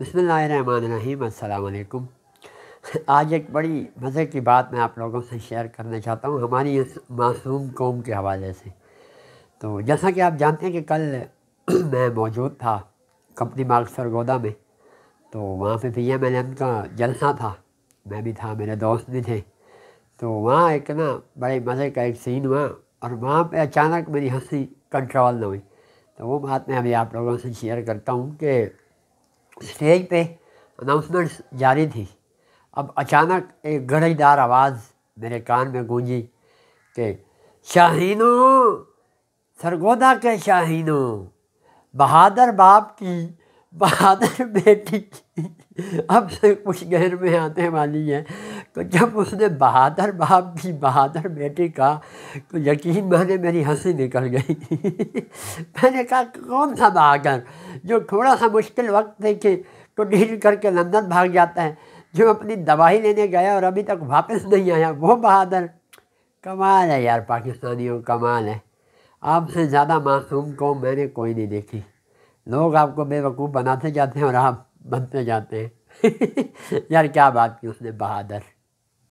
बसमीम आज एक बड़ी मज़े की बात मैं आप लोगों से शेयर करना चाहता हूँ हमारी इस मासूम कौम के हवाले से तो जैसा कि आप जानते हैं कि कल मैं मौजूद था कंपनी मार्ग सरगोदा में तो वहाँ पे पी एम एल एम का जलसा था मैं भी था मेरे दोस्त भी थे तो वहाँ एक ना बड़े मज़े का एक सीन हुआ और वहाँ पे अचानक मेरी हंसी कंट्रोल ना हुई तो वो बात मैं अभी आप लोगों से शेयर करता हूँ कि स्टेज पे अनाउंसमेंट्स जारी थी अब अचानक एक गड़ईदार आवाज़ मेरे कान में गूंजी कि शाहीनों सरगोदा के शाहीनों बहादुर बाप की बहादुर बेटी की अब से कुछ गहर में आने वाली है तो जब उसने बहादुर बाप की बहादुर बेटी का तो यकीन मैंने मेरी हंसी निकल गई मैंने कहा कौन था बहादुर जो थोड़ा सा मुश्किल वक्त देखे तो डील करके लंदन भाग जाता है जो अपनी दवाई लेने गया और अभी तक वापस नहीं आया वो बहादुर कमाल है यार पाकिस्तानियों कमाल है आपसे ज़्यादा मासूम को मैंने कोई नहीं देखी लोग आपको बेवकूफ़ बनाते जाते हैं और आप बनते जाते हैं यार क्या बात की उसने बहादुर